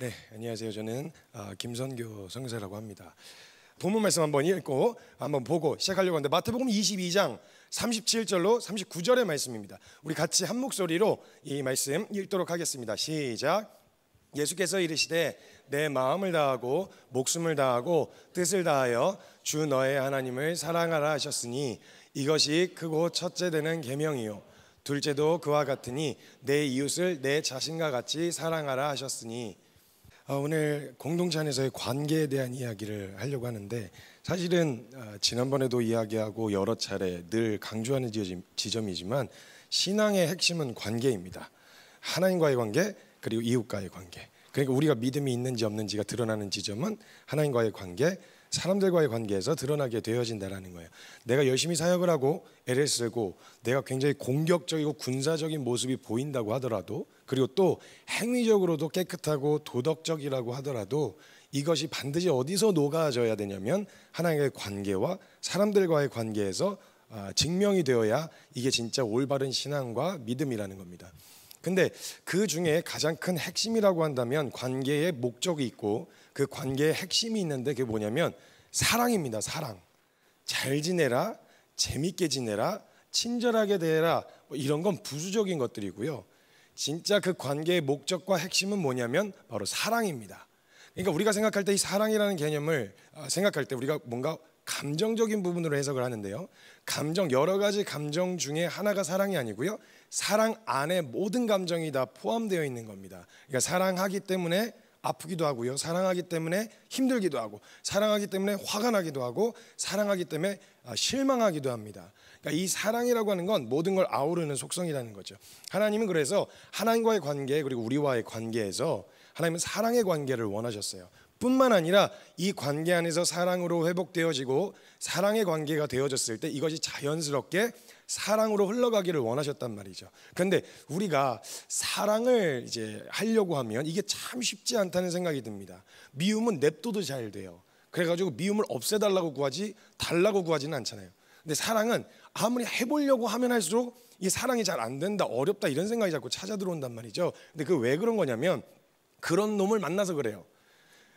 네, 안녕하세요. 저는 아, 김선교 성교사라고 합니다. 본문 말씀 한번 읽고 한번 보고 시작하려고 하는데 마태복음 22장 37절로 39절의 말씀입니다. 우리 같이 한 목소리로 이 말씀 읽도록 하겠습니다. 시작. 예수께서 이르시되 내 마음을 다하고 목숨을 다하고 뜻을 다하여 주 너의 하나님을 사랑하라 하셨으니 이것이 크고 첫째 되는 계명이요 둘째도 그와 같으니 내 이웃을 내 자신과 같이 사랑하라 하셨으니 어, 오늘 공동체안에서의 관계에 대한 이야기를 하려고 하는데 사실은 어, 지난번에도 이야기하고 여러 차례 늘 강조하는 지점이지만 신앙의 핵심은 관계입니다. 하나님과의 관계 그리고 이웃과의 관계. 그러니까 우리가 믿음이 있는지 없는지가 드러나는 지점은 하나님과의 관계 사람들과의 관계에서 드러나게 되어진다라는 거예요. 내가 열심히 사역을 하고 애를 쓰고 내가 굉장히 공격적이고 군사적인 모습이 보인다고 하더라도 그리고 또 행위적으로도 깨끗하고 도덕적이라고 하더라도 이것이 반드시 어디서 녹아져야 되냐면 하나님의 관계와 사람들과의 관계에서 아, 증명이 되어야 이게 진짜 올바른 신앙과 믿음이라는 겁니다. 근데 그 중에 가장 큰 핵심이라고 한다면 관계의 목적이 있고 그 관계의 핵심이 있는데 그게 뭐냐면 사랑입니다. 사랑. 잘 지내라, 재밌게 지내라, 친절하게 대해라. 뭐 이런 건 부수적인 것들이고요. 진짜 그 관계의 목적과 핵심은 뭐냐면 바로 사랑입니다. 그러니까 우리가 생각할 때 이 사랑이라는 개념을 아, 생각할 때 우리가 뭔가 감정적인 부분으로 해석을 하는데요. 감정 여러 가지 감정 중에 하나가 사랑이 아니고요. 사랑 안에 모든 감정이 다 포함되어 있는 겁니다. 그러니까 사랑하기 때문에 아프기도 하고요. 사랑하기 때문에 힘들기도 하고, 사랑하기 때문에 화가 나기도 하고, 사랑하기 때문에 아, 실망하기도 합니다. 그러니까 이 사랑이라고 하는 건 모든 걸 아우르는 속성이라는 거죠. 하나님은 그래서 하나님과의 관계 그리고 우리와의 관계에서 하나님은 사랑의 관계를 원하셨어요. 뿐만 아니라 이 관계 안에서 사랑으로 회복되어지고 사랑의 관계가 되어졌을 때 이것이 자연스럽게 사랑으로 흘러가기를 원하셨단 말이죠. 그런데 우리가 사랑을 이제 하려고 하면 이게 참 쉽지 않다는 생각이 듭니다. 미움은 냅둬도 잘 돼요. 그래가지고 미움을 없애달라고 구하지 달라고 구하지는 않잖아요. 근데 사랑은 아무리 해보려고 하면 할수록 이 사랑이 잘 안 된다, 어렵다 이런 생각이 자꾸 찾아 들어온단 말이죠. 근데 그 왜 그런 거냐면 그런 놈을 만나서 그래요.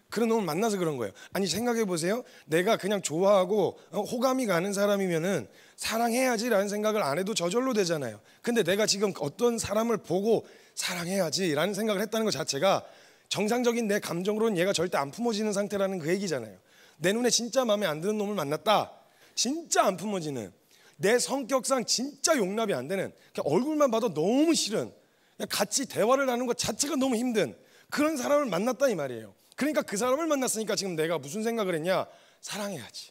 그런 놈을 만나서 그런 거예요. 아니 생각해 보세요. 내가 그냥 좋아하고 어, 호감이 가는 사람이면은 사랑해야지라는 생각을 안 해도 저절로 되잖아요. 근데 내가 지금 어떤 사람을 보고 사랑해야지라는 생각을 했다는 것 자체가 정상적인 내 감정으로는 얘가 절대 안 품어지는 상태라는 그 얘기잖아요. 내 눈에 진짜 마음에 안 드는 놈을 만났다. 진짜 안 품어지는 내 성격상 진짜 용납이 안 되는 얼굴만 봐도 너무 싫은 같이 대화를 하는 것 자체가 너무 힘든 그런 사람을 만났다 이 말이에요. 그러니까 그 사람을 만났으니까 지금 내가 무슨 생각을 했냐? 사랑해야지.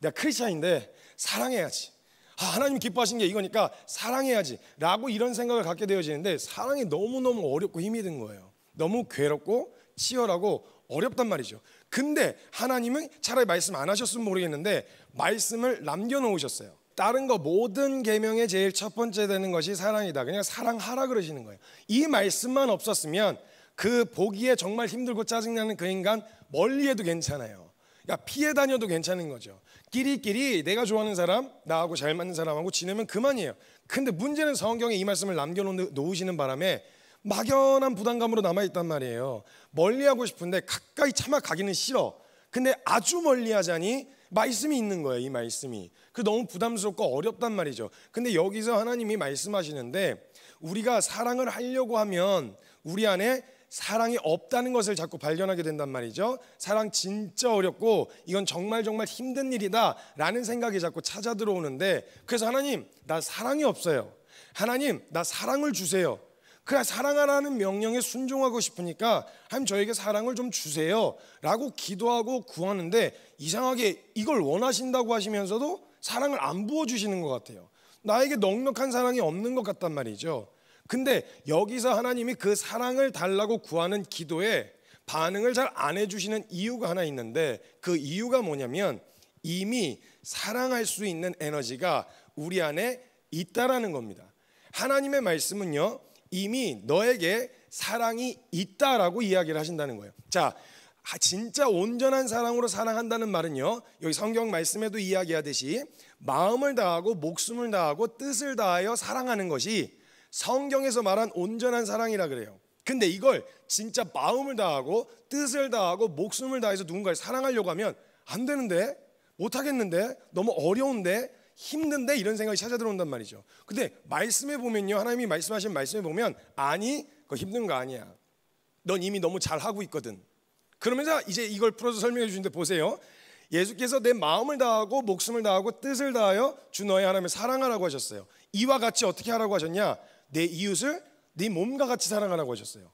내가 크리스천인데 사랑해야지. 아, 하나님 기뻐하신 게 이거니까 사랑해야지. 라고 이런 생각을 갖게 되어지는데 사랑이 너무너무 어렵고 힘이 든 거예요. 너무 괴롭고 치열하고 어렵단 말이죠. 근데 하나님은 차라리 말씀 안 하셨으면 모르겠는데 말씀을 남겨놓으셨어요. 다른 거 모든 계명의 제일 첫 번째 되는 것이 사랑이다. 그냥 사랑하라 그러시는 거예요. 이 말씀만 없었으면 그 보기에 정말 힘들고 짜증나는 그 인간 멀리해도 괜찮아요. 야 그러니까 피해 다녀도 괜찮은 거죠. 끼리끼리 내가 좋아하는 사람, 나하고 잘 맞는 사람하고 지내면 그만이에요. 근데 문제는 성경에 이 말씀을 남겨놓으시는 바람에 막연한 부담감으로 남아있단 말이에요. 멀리하고 싶은데 가까이 차마 가기는 싫어. 근데 아주 멀리하자니 말씀이 있는 거예요. 이 말씀이. 그 너무 부담스럽고 어렵단 말이죠. 근데 여기서 하나님이 말씀하시는데 우리가 사랑을 하려고 하면 우리 안에 사랑이 없다는 것을 자꾸 발견하게 된단 말이죠. 사랑 진짜 어렵고 이건 정말 정말 힘든 일이다라는 생각이 자꾸 찾아 들어오는데 그래서 하나님 나 사랑이 없어요. 하나님 나 사랑을 주세요. 그래 사랑하라는 명령에 순종하고 싶으니까 하나님 저에게 사랑을 좀 주세요라고 기도하고 구하는데 이상하게 이걸 원하신다고 하시면서도 사랑을 안 부어 주시는 것 같아요. 나에게 넉넉한 사랑이 없는 것 같단 말이죠. 근데 여기서 하나님이 그 사랑을 달라고 구하는 기도에 반응을 잘 안 해주시는 이유가 하나 있는데 그 이유가 뭐냐면 이미 사랑할 수 있는 에너지가 우리 안에 있다라는 겁니다. 하나님의 말씀은요, 이미 너에게 사랑이 있다라고 이야기를 하신다는 거예요. 자, 아, 진짜 온전한 사랑으로 사랑한다는 말은요, 여기 성경 말씀에도 이야기하듯이 마음을 다하고 목숨을 다하고 뜻을 다하여 사랑하는 것이 성경에서 말한 온전한 사랑이라 그래요. 근데 이걸 진짜 마음을 다하고 뜻을 다하고 목숨을 다해서 누군가를 사랑하려고 하면 안 되는데 못 하겠는데 너무 어려운데 힘든데 이런 생각이 찾아들어온단 말이죠. 근데 말씀에 보면요. 하나님이 말씀하신 말씀에 보면 아니 그거 힘든 거 아니야. 넌 이미 너무 잘하고 있거든. 그러면서 이제 이걸 풀어서 설명해 주는데 보세요. 예수께서 내 마음을 다하고 목숨을 다하고 뜻을 다하여 주 너의 하나님을 사랑하라고 하셨어요. 이와 같이 어떻게 하라고 하셨냐? 내 이웃을 네 몸과 같이 사랑하라고 하셨어요.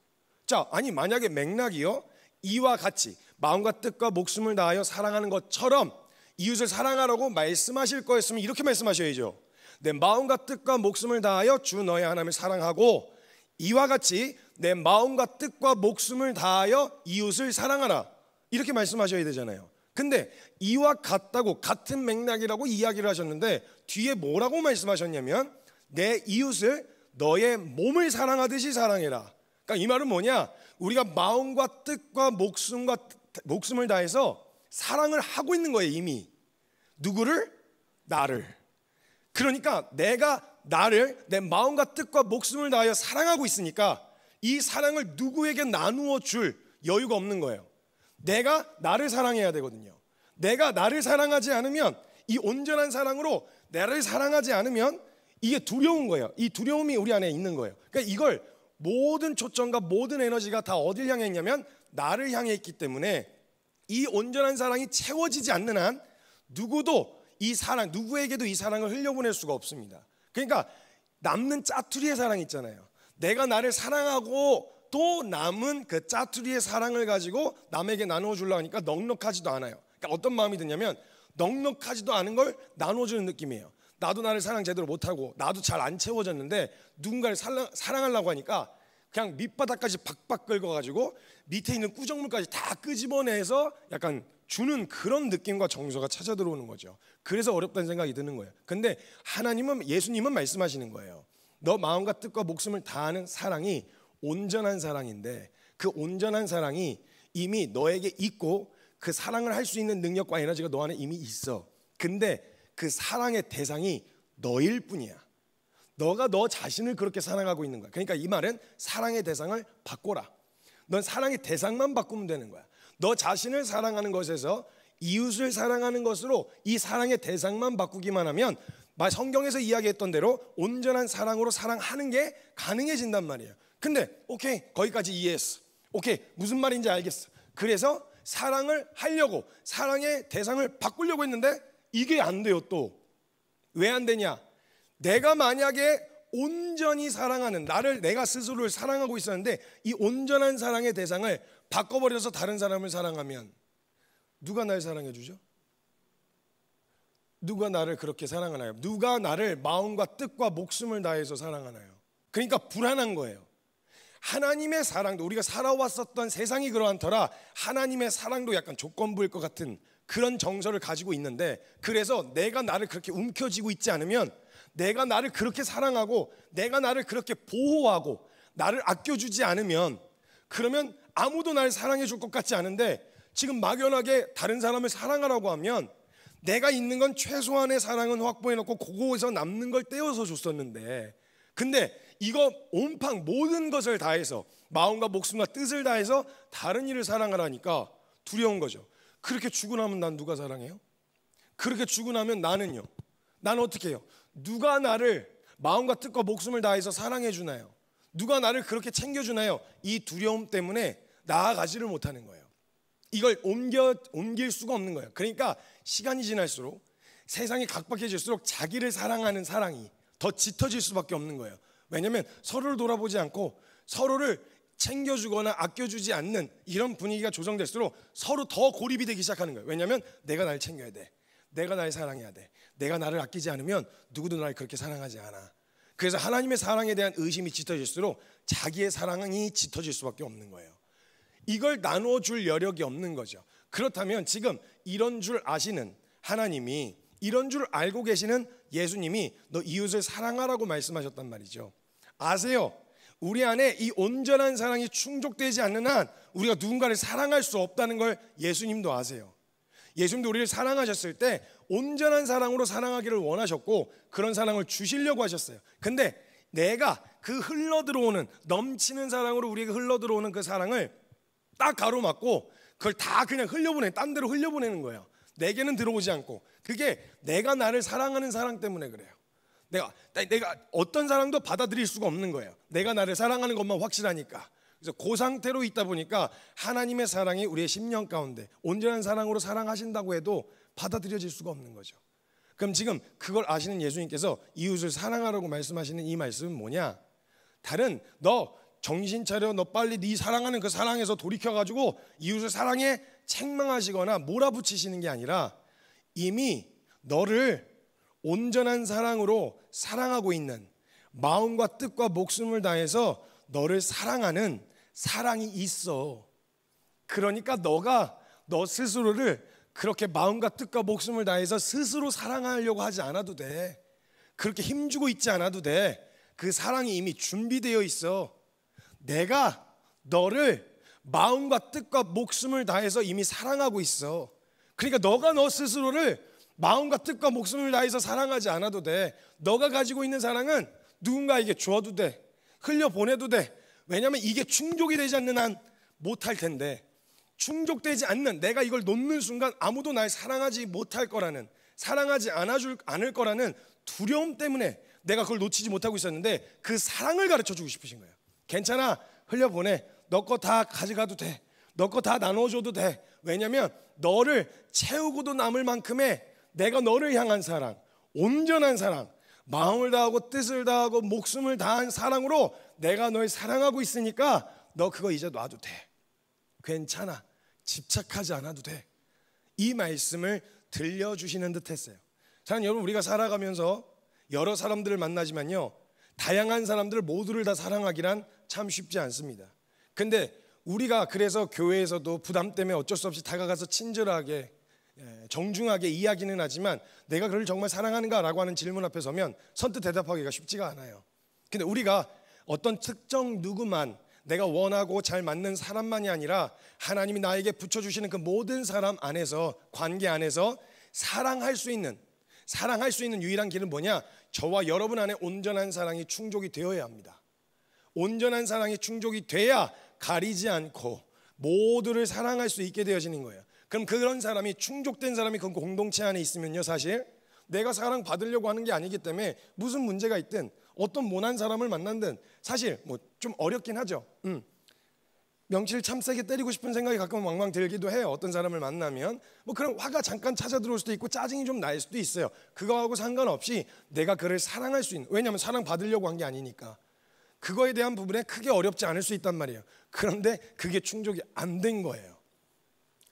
자, 아니 만약에 맥락이요. 이와 같이 마음과 뜻과 목숨을 다하여 사랑하는 것처럼 이웃을 사랑하라고 말씀하실 거였으면 이렇게 말씀하셔야죠. 내 마음과 뜻과 목숨을 다하여 주 너의 하나님을 사랑하고 이와 같이 내 마음과 뜻과 목숨을 다하여 이웃을 사랑하라. 이렇게 말씀하셔야 되잖아요. 근데 이와 같다고 같은 맥락이라고 이야기를 하셨는데 뒤에 뭐라고 말씀하셨냐면 내 이웃을 너의 몸을 사랑하듯이 사랑해라. 그러니까 이 말은 뭐냐? 우리가 마음과 뜻과 목숨과 목숨을 다해서 사랑을 하고 있는 거예요, 이미. 누구를? 나를. 그러니까 내가 나를 내 마음과 뜻과 목숨을 다하여 사랑하고 있으니까 이 사랑을 누구에게 나누어 줄 여유가 없는 거예요. 내가 나를 사랑해야 되거든요. 내가 나를 사랑하지 않으면 이 온전한 사랑으로 나를 사랑하지 않으면 이게 두려운 거예요. 이 두려움이 우리 안에 있는 거예요. 그러니까 이걸 모든 초점과 모든 에너지가 다 어딜 향해 있냐면 나를 향해 있기 때문에 이 온전한 사랑이 채워지지 않는 한 누구도 이 사랑 누구에게도 이 사랑을 흘려보낼 수가 없습니다. 그러니까 남는 짜투리의 사랑 있잖아요. 내가 나를 사랑하고 또 남은 그 짜투리의 사랑을 가지고 남에게 나누어 주려 하니까 넉넉하지도 않아요. 그러니까 어떤 마음이 드냐면 넉넉하지도 않은 걸 나눠주는 느낌이에요. 나도 나를 사랑 제대로 못하고 나도 잘 안 채워졌는데 누군가를 사랑, 사랑하려고 하니까 그냥 밑바닥까지 박박 긁어가지고 밑에 있는 꾸정물까지 다 끄집어내서 약간 주는 그런 느낌과 정서가 찾아 들어오는 거죠. 그래서 어렵다는 생각이 드는 거예요. 근데 하나님은 예수님은 말씀하시는 거예요. 너 마음과 뜻과 목숨을 다하는 사랑이 온전한 사랑인데 그 온전한 사랑이 이미 너에게 있고 그 사랑을 할 수 있는 능력과 에너지가 너 안에 이미 있어. 근데 그 사랑의 대상이 너일 뿐이야. 너가 너 자신을 그렇게 사랑하고 있는 거야. 그러니까 이 말은 사랑의 대상을 바꿔라. 넌 사랑의 대상만 바꾸면 되는 거야. 너 자신을 사랑하는 것에서 이웃을 사랑하는 것으로 이 사랑의 대상만 바꾸기만 하면 마 성경에서 이야기했던 대로 온전한 사랑으로 사랑하는 게 가능해진단 말이에요. 근데 오케이 거기까지 이해했어. 오케이 무슨 말인지 알겠어. 그래서 사랑을 하려고 사랑의 대상을 바꾸려고 했는데 이게 안 돼요, 또. 왜 안 되냐? 내가 만약에 온전히 사랑하는, 나를, 내가 스스로를 사랑하고 있었는데, 이 온전한 사랑의 대상을 바꿔버려서 다른 사람을 사랑하면, 누가 날 사랑해주죠? 누가 나를 그렇게 사랑하나요? 누가 나를 마음과 뜻과 목숨을 다해서 사랑하나요? 그러니까 불안한 거예요. 하나님의 사랑도 우리가 살아왔었던 세상이 그러한 터라 하나님의 사랑도 약간 조건부일 것 같은 그런 정서를 가지고 있는데 그래서 내가 나를 그렇게 움켜쥐고 있지 않으면 내가 나를 그렇게 사랑하고 내가 나를 그렇게 보호하고 나를 아껴주지 않으면 그러면 아무도 날 사랑해 줄 것 같지 않은데 지금 막연하게 다른 사람을 사랑하라고 하면 내가 있는 건 최소한의 사랑은 확보해 놓고 그거에서 남는 걸 떼어서 줬었는데 근데 이거 온팡 모든 것을 다해서 마음과 목숨과 뜻을 다해서 다른 일을 사랑하라니까 두려운 거죠. 그렇게 죽고 나면 난 누가 사랑해요? 그렇게 죽고 나면 나는요. 난 어떻게 해요? 누가 나를 마음과 뜻과 목숨을 다해서 사랑해 주나요? 누가 나를 그렇게 챙겨 주나요? 이 두려움 때문에 나아가지를 못하는 거예요. 이걸 옮겨 옮길 수가 없는 거예요. 그러니까 시간이 지날수록 세상이 각박해질수록 자기를 사랑하는 사랑이 더 짙어질 수밖에 없는 거예요. 왜냐하면 서로를 돌아보지 않고 서로를 챙겨주거나 아껴주지 않는 이런 분위기가 조성될수록 서로 더 고립이 되기 시작하는 거예요. 왜냐하면 내가 날 챙겨야 돼. 내가 날 사랑해야 돼. 내가 나를 아끼지 않으면 누구도 날 그렇게 사랑하지 않아. 그래서 하나님의 사랑에 대한 의심이 짙어질수록 자기의 사랑이 짙어질 수밖에 없는 거예요. 이걸 나누어 줄 여력이 없는 거죠. 그렇다면 지금 이런 줄 아시는 하나님이 이런 줄 알고 계시는 예수님이 너 이웃을 사랑하라고 말씀하셨단 말이죠. 아세요? 우리 안에 이 온전한 사랑이 충족되지 않는 한 우리가 누군가를 사랑할 수 없다는 걸 예수님도 아세요. 예수님도 우리를 사랑하셨을 때 온전한 사랑으로 사랑하기를 원하셨고 그런 사랑을 주시려고 하셨어요. 근데 내가 그 흘러 들어오는 넘치는 사랑으로 우리에게 흘러 들어오는 그 사랑을 딱 가로막고 그걸 다 그냥 흘려보내 딴 데로 흘려보내는 거예요. 내게는 들어오지 않고 그게 내가 나를 사랑하는 사랑 때문에 그래요. 내가 내가 어떤 사랑도 받아들일 수가 없는 거예요. 내가 나를 사랑하는 것만 확실하니까. 그래서 그 상태로 있다 보니까 하나님의 사랑이 우리의 심령 가운데 온전한 사랑으로 사랑하신다고 해도 받아들여질 수가 없는 거죠. 그럼 지금 그걸 아시는 예수님께서 이웃을 사랑하라고 말씀하시는 이 말씀은 뭐냐? 다른 너 정신 차려 너 빨리 네 사랑하는 그 사랑에서 돌이켜 가지고 이웃을 사랑해 책망하시거나 몰아붙이시는 게 아니라 이미 너를 온전한 사랑으로 사랑하고 있는 마음과 뜻과 목숨을 다해서 너를 사랑하는 사랑이 있어. 그러니까 너가 너 스스로를 그렇게 마음과 뜻과 목숨을 다해서 스스로 사랑하려고 하지 않아도 돼. 그렇게 힘주고 있지 않아도 돼. 그 사랑이 이미 준비되어 있어. 내가 너를 마음과 뜻과 목숨을 다해서 이미 사랑하고 있어. 그러니까 너가 너 스스로를 마음과 뜻과 목숨을 다해서 사랑하지 않아도 돼. 너가 가지고 있는 사랑은 누군가에게 줘도 돼. 흘려 보내도 돼. 왜냐하면 이게 충족이 되지 않는 한 못할 텐데 충족되지 않는 내가 이걸 놓는 순간 아무도 날 사랑하지 못할 거라는 사랑하지 않아줄 않을 거라는 두려움 때문에 내가 그걸 놓치지 못하고 있었는데 그 사랑을 가르쳐 주고 싶으신 거예요. 괜찮아 흘려 보내. 너 거 다 가져가도 돼. 너 거 다 나눠줘도 돼. 왜냐면 너를 채우고도 남을 만큼의 내가 너를 향한 사랑, 온전한 사랑, 마음을 다하고 뜻을 다하고 목숨을 다한 사랑으로 내가 너널 사랑하고 있으니까 너 그거 이제 놔도 돼. 괜찮아. 집착하지 않아도 돼. 이 말씀을 들려주시는 듯 했어요. 자, 여러분, 우리가 살아가면서 여러 사람들을 만나지만요, 다양한 사람들 을 모두를 다 사랑하기란 참 쉽지 않습니다. 근데 우리가 그래서 교회에서도 부담 때문에 어쩔 수 없이 다가가서 친절하게 예, 정중하게 이야기는 하지만 내가 그를 정말 사랑하는가라고 하는 질문 앞에 서면 선뜻 대답하기가 쉽지가 않아요. 근데 우리가 어떤 특정 누구만 내가 원하고 잘 맞는 사람만이 아니라 하나님이 나에게 붙여주시는 그 모든 사람 안에서 관계 안에서 사랑할 수 있는 사랑할 수 있는 유일한 길은 뭐냐? 저와 여러분 안에 온전한 사랑이 충족이 되어야 합니다. 온전한 사랑이 충족이 돼야 가리지 않고 모두를 사랑할 수 있게 되어지는 거예요. 그럼 그런 사람이 충족된 사람이 그 공동체 안에 있으면요 사실 내가 사랑받으려고 하는 게 아니기 때문에 무슨 문제가 있든 어떤 모난 사람을 만난든 사실 뭐 좀 어렵긴 하죠. 음. 명치를 참 세게 때리고 싶은 생각이 가끔 왕왕 들기도 해요. 어떤 사람을 만나면 뭐 그런 화가 잠깐 찾아 들어올 수도 있고 짜증이 좀 날 수도 있어요. 그거하고 상관없이 내가 그를 사랑할 수 있는 왜냐하면 사랑 받으려고 한 게 아니니까 그거에 대한 부분에 크게 어렵지 않을 수 있단 말이에요. 그런데 그게 충족이 안 된 거예요.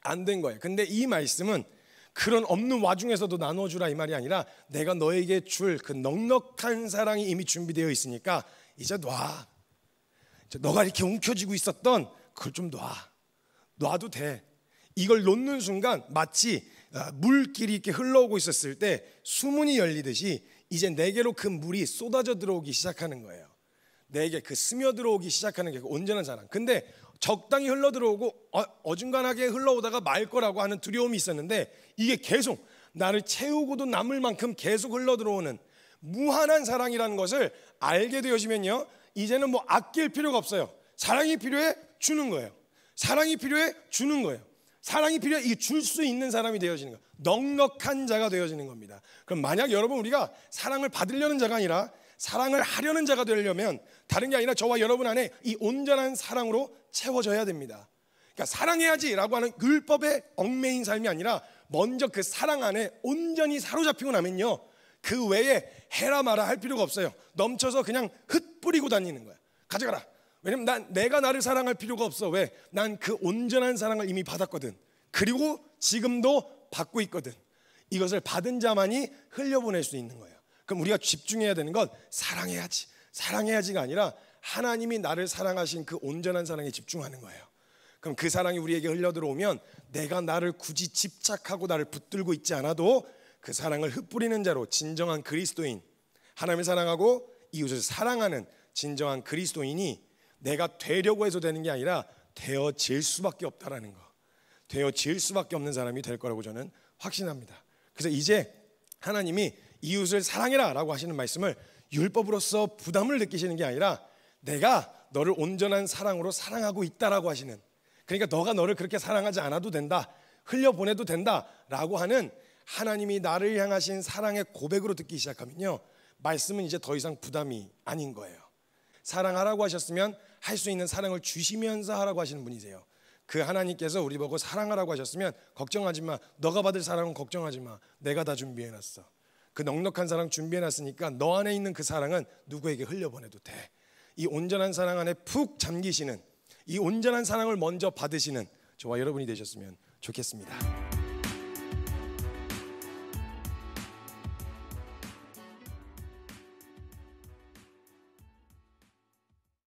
안된 거예요. 근데 이 말씀은 그런 없는 와중에서도 나눠주라 이 말이 아니라 내가 너에게 줄 그 넉넉한 사랑이 이미 준비되어 있으니까 이제 놔. 너가 이렇게 움켜쥐고 있었던 그걸 좀 놔. 놔도 돼. 이걸 놓는 순간 마치 어, 물길이 이렇게 흘러오고 있었을 때 수문이 열리듯이 이제 내게로 그 물이 쏟아져 들어오기 시작하는 거예요. 내게 그 스며들어오기 시작하는 게 온전한 사랑. 근데 적당히 흘러 들어오고 어, 중간하게 흘러오다가 말 거라고 하는 두려움이 있었는데 이게 계속 나를 채우고도 남을 만큼 계속 흘러 들어오는 무한한 사랑이라는 것을 알게 되어지면요. 이제는 뭐 아낄 필요가 없어요. 사랑이 필요해 주는 거예요. 사랑이 필요해 주는 거예요. 사랑이 필요해 이줄수 있는 사람이 되어지는 거예요. 넉넉한 자가 되어지는 겁니다. 그럼 만약 여러분 우리가 사랑을 받으려는 자가 아니라 사랑을 하려는 자가 되려면 다른 게 아니라 저와 여러분 안에 이 온전한 사랑으로 채워져야 됩니다. 그러니까 사랑해야지라고 하는 율법의 얽매인 삶이 아니라 먼저 그 사랑 안에 온전히 사로잡히고 나면요. 그 외에 해라 마라 할 필요가 없어요. 넘쳐서 그냥 흩 뿌리고 다니는 거야. 가져가라. 왜냐면 난 내가 나를 사랑할 필요가 없어. 왜? 난 그 온전한 사랑을 이미 받았거든. 그리고 지금도 받고 있거든. 이것을 받은 자만이 흘려보낼 수 있는 거예요. 그럼 우리가 집중해야 되는 건 사랑해야지. 사랑해야지가 아니라 하나님이 나를 사랑하신 그 온전한 사랑에 집중하는 거예요. 그럼 그 사랑이 우리에게 흘러들어오면 내가 나를 굳이 집착하고 나를 붙들고 있지 않아도 그 사랑을 흩뿌리는 자로 진정한 그리스도인 하나님을 사랑하고 이웃을 사랑하는 진정한 그리스도인이 내가 되려고 해서 되는 게 아니라 되어질 수밖에 없다라는 거. 되어질 수밖에 없는 사람이 될 거라고 저는 확신합니다. 그래서 이제 하나님이 이웃을 사랑해라라고 하시는 말씀을 율법으로서 부담을 느끼시는 게 아니라 내가 너를 온전한 사랑으로 사랑하고 있다라고 하시는 그러니까 너가 너를 그렇게 사랑하지 않아도 된다. 흘려보내도 된다라고 하는 하나님이 나를 향하신 사랑의 고백으로 듣기 시작하면요. 말씀은 이제 더 이상 부담이 아닌 거예요. 사랑하라고 하셨으면 할 수 있는 사랑을 주시면서 하라고 하시는 분이세요. 그 하나님께서 우리 보고 사랑하라고 하셨으면 걱정하지 마. 너가 받을 사랑은 걱정하지 마. 내가 다 준비해 놨어. 그 넉넉한 사랑 준비해 놨으니까 너 안에 있는 그 사랑은 누구에게 흘려보내도 돼. 이 온전한 사랑 안에 푹 잠기시는 이 온전한 사랑을 먼저 받으시는 저와 여러분이 되셨으면 좋겠습니다.